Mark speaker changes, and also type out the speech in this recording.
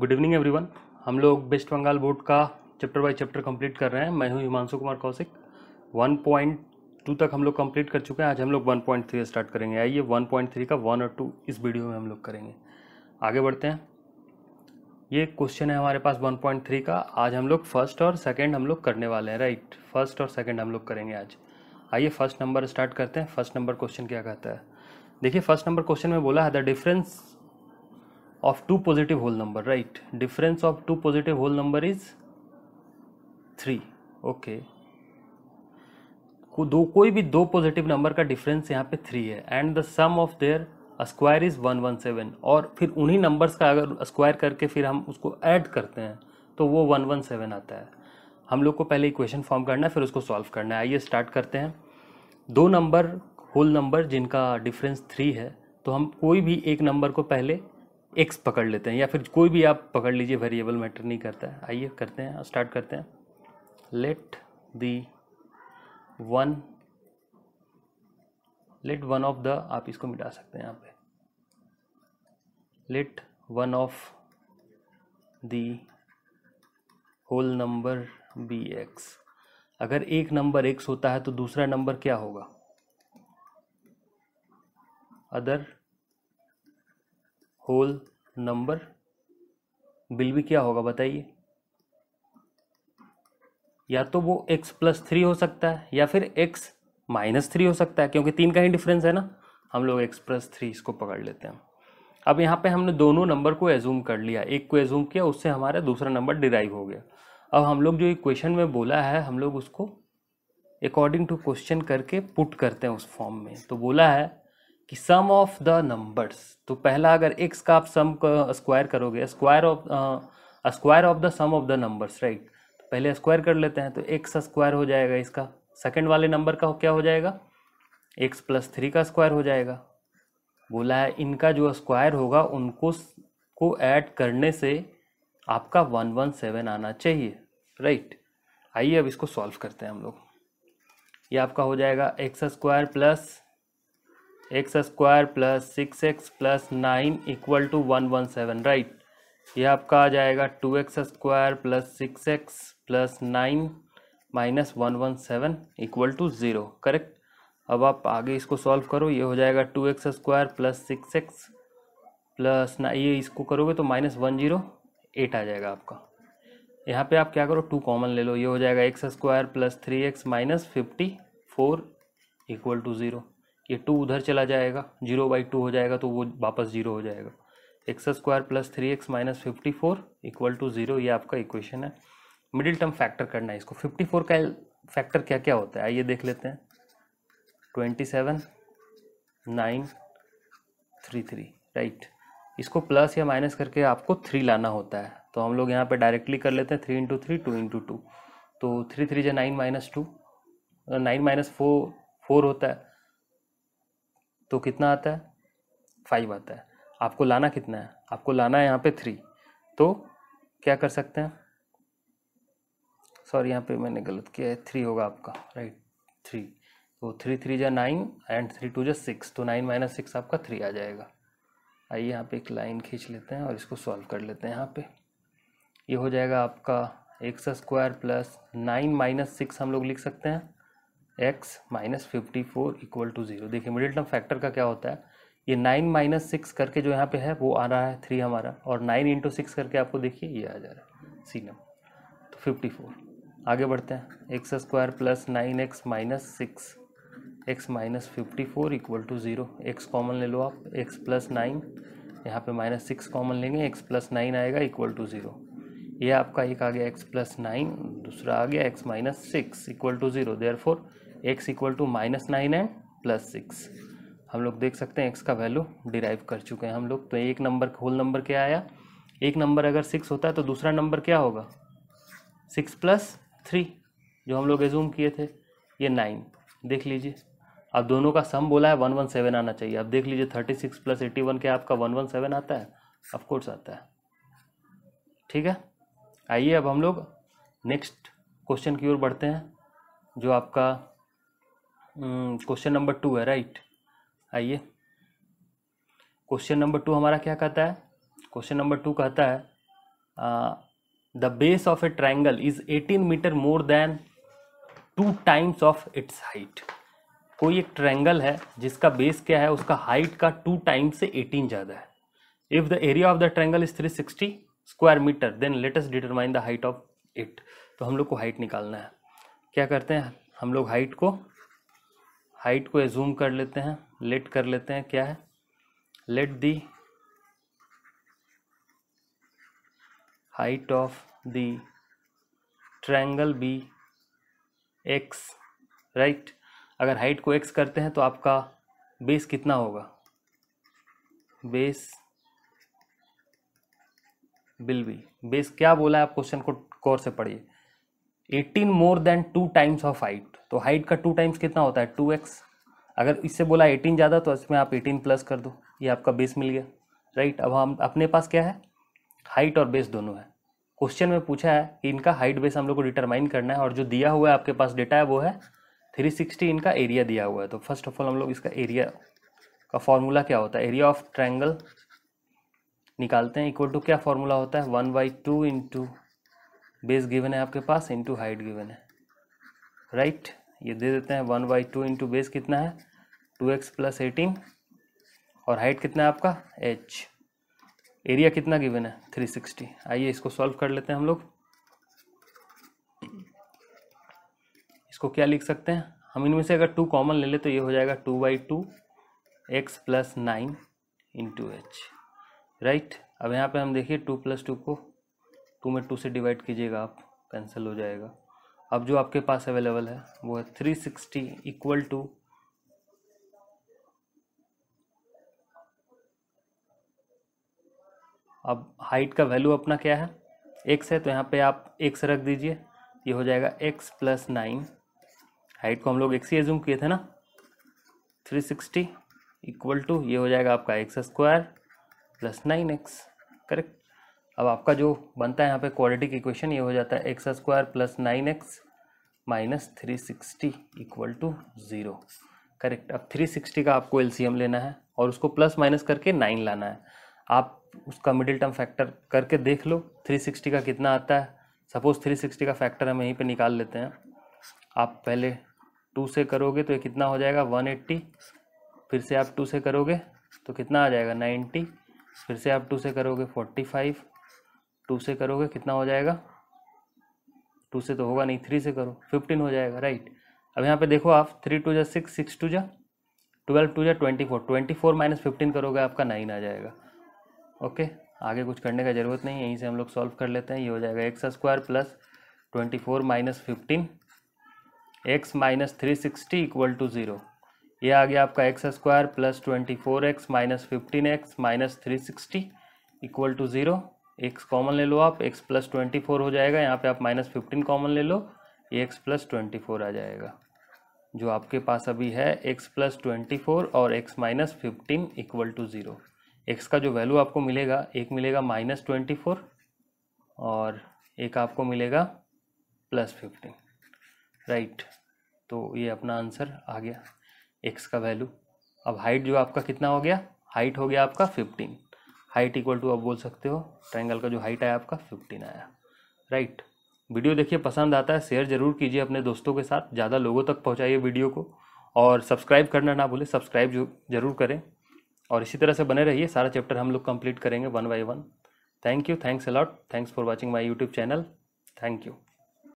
Speaker 1: Good evening everyone हम लोग West Bengal board का चैप्टर बाय चैप्टर कंप्लीट कर रहे हैं मैं हूं हिमांशु कुमार कौशिक 1.2 तक हम लोग कंप्लीट कर चुके हैं आज हम लोग 1.3 स्टार्ट करेंगे आइए 1.3 का 1 और 2 इस वीडियो में हम लोग करेंगे आगे बढ़ते हैं ये क्वेश्चन है हमारे पास वन का आज हम लोग फर्स्ट और सेकेंड हम लोग करने वाले हैं राइट फर्स्ट और सेकेंड हम लोग करेंगे आज आइए फर्स्ट नंबर स्टार्ट करते हैं फर्स्ट नंबर क्वेश्चन क्या कहता है देखिए फर्स्ट नंबर क्वेश्चन में बोला है the difference of two positive whole number right difference of two positive whole number is three okay को दो कोई भी दो पॉजिटिव नंबर का डिफरेंस यहाँ पे थ्री है and the sum of their square is one one seven और फिर उन्हीं नंबर्स का अगर स्क्वायर करके फिर हम उसको ऐड करते हैं तो वो वन वन सेवन आता है हम लोग को पहले इक्वेशन फॉर्म करना है फिर उसको सॉल्व करना है आइए स्टार्ट करते हैं दो नंबर होल नंबर जिनका डिफरेंस थ्री है तो हम कोई भी एक नंबर को पहले एक्स पकड़ लेते हैं या फिर कोई भी आप पकड़ लीजिए वेरिएबल मैटर नहीं करता है आइए करते हैं स्टार्ट करते हैं let the one let one of the आप इसको मिटा सकते हैं यहाँ पे let one of the whole number be x अगर एक नंबर एक्स होता है तो दूसरा नंबर क्या होगा अदर होल नंबर बिल भी क्या होगा बताइए या तो वो x प्लस थ्री हो सकता है या फिर x माइनस थ्री हो सकता है क्योंकि तीन का ही डिफरेंस है ना हम लोग x प्लस थ्री इसको पकड़ लेते हैं अब यहाँ पे हमने दोनों नंबर को एजूम कर लिया एक को एजूम किया उससे हमारा दूसरा नंबर डिराइव हो गया अब हम लोग जो इक्वेशन में बोला है हम लोग उसको अकॉर्डिंग टू क्वेश्चन करके पुट करते हैं उस फॉर्म में तो बोला है कि सम ऑफ द नंबर्स तो पहला अगर एक्स का आप सम स्क्वायर करोगे square of square of the sum of the numbers right पहले स्क्वायर कर लेते हैं तो एक्स स्क्वायर हो जाएगा इसका सेकेंड वाले नंबर का क्या हो जाएगा एक्स प्लस थ्री का स्क्वायर हो जाएगा बोला है इनका जो स्क्वायर होगा उनको को ऐड करने से आपका वन वन सेवन आना चाहिए राइट आइए अब इसको सॉल्व करते हैं हम लोग ये आपका हो जाएगा x square plus x square plus six x plus nine equal to one one seven right ये आपका आ जाएगा two x square plus six x plus nine minus one one seven equal to zero correct अब आप आगे इसको solve करो ये हो जाएगा two x square plus six x plus ना ये इसको करोगे तो माइनस वन जीरो एट आ जाएगा आपका यहाँ पे आप क्या करो टू कॉमन ले लो ये हो जाएगा x square plus three x minus fifty four equal to zero ये टू उधर चला जाएगा जीरो बाई टू हो जाएगा तो वो वापस जीरो हो जाएगा x square plus three x minus fifty four equal to zero ये आपका इक्वेशन है मिडिल टर्म फैक्टर करना है इसको फिफ्टी फोर का फैक्टर क्या क्या होता है आइए देख लेते हैं twenty seven nine three three right इसको प्लस या माइनस करके आपको थ्री लाना होता है तो हम लोग यहाँ पे डायरेक्टली कर लेते हैं three into three two into two तो थ्री थ्री जो nine minus two nine minus four four होता है तो कितना आता है फाइव आता है आपको लाना कितना है आपको लाना है यहाँ पे थ्री तो क्या कर सकते हैं सॉरी यहाँ पे मैंने गलत किया है थ्री होगा आपका राइट थ्री तो थ्री थ्री जा नाइन एंड थ्री टू जा सिक्स तो नाइन माइनस सिक्स आपका थ्री आ जाएगा आइए यहाँ पे एक लाइन खींच लेते हैं और इसको सॉल्व कर लेते हैं यहाँ पे ये हो जाएगा आपका x square plus nine minus six हम लोग लिख सकते हैं x minus fifty four equal to zero देखिए मिडिल टर्म फैक्टर का क्या होता है ये नाइन माइनस सिक्स करके जो यहाँ पे है वो आ रहा है थ्री हमारा और नाइन इंटू सिक्स करके आपको देखिए ये आ जा रहा है सी नम तो फिफ्टी फोर आगे बढ़ते हैं x square plus nine x minus six x minus fifty four equal to zero x common ले लो आप एक्स प्लस नाइन यहाँ पर माइनस सिक्स कॉमन लेंगे एक्स प्लस नाइन आएगा इक्वल टू ज़ीरो ये आपका एक आ गया एक्स प्लस नाइन दूसरा आ गया x minus six equal to zero therefore x equal to minus nine and plus six हम लोग देख सकते हैं एक्स का वैल्यू डिराइव कर चुके हैं हम लोग तो एक नंबर होल नंबर क्या आया एक नंबर अगर सिक्स होता है तो दूसरा नंबर क्या होगा सिक्स प्लस थ्री जो हम लोग एजूम किए थे ये नाइन देख लीजिए अब दोनों का सम बोला है वन वन सेवन आना चाहिए अब देख लीजिए thirty six plus eighty one क्या आपका वन वन सेवन आता है ऑफकोर्स आता है ठीक है आइए अब हम लोग नेक्स्ट क्वेश्चन की ओर बढ़ते हैं जो आपका क्वेश्चन नंबर टू है राइट आइए क्वेश्चन नंबर टू हमारा क्या कहता है क्वेश्चन नंबर टू कहता है the base of a triangle is eighteen meter more than two times of its height कोई एक ट्रायंगल है जिसका बेस क्या है उसका हाइट का टू टाइम्स से एटीन ज़्यादा है if the area of the triangle is three sixty square meter then latest determine the height of it तो हम लोग को हाइट निकालना है क्या करते हैं हम लोग हाइट को हाइट को एजूम कर लेते हैं लेट कर लेते हैं क्या है let the height of the triangle be x right अगर हाइट को एक्स करते हैं तो आपका बेस कितना होगा बेस बिल बी बेस क्या बोला है आप क्वेश्चन को कोर से पढ़िए eighteen more than two times of height तो हाइट का टू टाइम्स कितना होता है टू एक्स अगर इससे बोला एटीन ज़्यादा तो इसमें आप एटीन प्लस कर दो ये आपका बेस मिल गया राइट अब हम अपने पास क्या है हाइट और बेस दोनों है क्वेश्चन में पूछा है कि इनका हाइट बेस हम लोग को डिटरमाइन करना है और जो दिया हुआ है आपके पास डेटा है वो है थ्री सिक्सटी इनका एरिया दिया हुआ है तो फर्स्ट ऑफ ऑल हम लोग इसका एरिया का फॉर्मूला क्या होता है एरिया ऑफ ट्रायंगल निकालते हैं इक्वल टू क्या फॉर्मूला होता है one by two into base given है आपके पास इंटू हाइट गिवन है राइट right? ये दे देते हैं one by two into base कितना है टू एक्स प्लस एटीन और हाइट कितना है आपका एच एरिया कितना गिवन है थ्री सिक्सटी आइए इसको सॉल्व कर लेते हैं हम लोग इसको क्या लिख सकते हैं हम इनमें से अगर टू कॉमन ले ले तो ये हो जाएगा two by two x plus nine into h right अब यहाँ पे हम देखिए टू प्लस टू को टू में टू से डिवाइड कीजिएगा आप कैंसिल हो जाएगा अब जो आपके पास अवेलेबल है वो है थ्री सिक्सटी इक्वल टू अब हाइट का वैल्यू अपना क्या है एक्स है तो यहाँ पे आप एक्स रख दीजिए ये हो जाएगा एक्स प्लस नाइन हाइट को हम लोग एक्स ही एज्यूम किए थे ना थ्री सिक्सटी इक्वल टू ये हो जाएगा आपका x square plus nine x correct अब आपका जो बनता है यहाँ पे क्वाड्रेटिक इक्वेशन ये हो जाता है x square plus nine x minus three sixty equal to zero correct अब थ्री सिक्सटी का आपको एलसीएम लेना है और उसको प्लस माइनस करके नाइन लाना है आप उसका मिडिल टर्म फैक्टर करके देख लो थ्री सिक्सटी का कितना आता है सपोज़ थ्री सिक्सटी का फैक्टर हम यहीं पे निकाल लेते हैं आप पहले टू से करोगे तो ये कितना हो जाएगा वन एट्टी फिर से आप टू से करोगे तो कितना आ जाएगा नाइन्टी फिर से आप टू से करोगे फोर्टी फाइव टू से करोगे कितना हो जाएगा टू से तो होगा नहीं थ्री से करो फिफ्टीन हो जाएगा राइट अब यहाँ पे देखो आप थ्री टू जा सिक्स सिक्स टू जा ट्वेल्व टू जा twenty four twenty four minus fifteen करोगे आपका नाइन आ जाएगा ओके आगे कुछ करने का ज़रूरत नहीं यहीं से हम लोग सॉल्व कर लेते हैं ये हो जाएगा x square plus twenty four minus fifteen x minus three sixty equal to zero ये आ गया आपका x square plus twenty four x minus fifteen x minus three sixty equal to zero x common ले लो आप x plus twenty four हो जाएगा यहाँ पे आप माइनस फिफ्टीन कॉमन ले लो ये एक्स प्लस ट्वेंटी फोर आ जाएगा जो आपके पास अभी है एक्स प्लस ट्वेंटी फोर और x minus fifteen equal to zero x का जो वैल्यू आपको मिलेगा एक मिलेगा माइनस ट्वेंटी फोर और एक आपको मिलेगा प्लस फिफ्टीन राइट तो ये अपना आंसर आ गया एक्स का वैल्यू अब हाइट जो आपका कितना हो गया हाइट हो गया आपका फिफ्टीन हाइट इक्वल टू आप बोल सकते हो ट्राइंगल का जो हाइट आया आपका फिफ्टीन आया राइट वीडियो देखिए पसंद आता है शेयर जरूर कीजिए अपने दोस्तों के साथ ज़्यादा लोगों तक पहुँचाइए वीडियो को और सब्सक्राइब करना ना भूलें सब्सक्राइब जरूर करें और इसी तरह से बने रहिए सारा चैप्टर हम लोग कंप्लीट करेंगे one by one thank you thanks a lot thanks for watching my YouTube channel thank you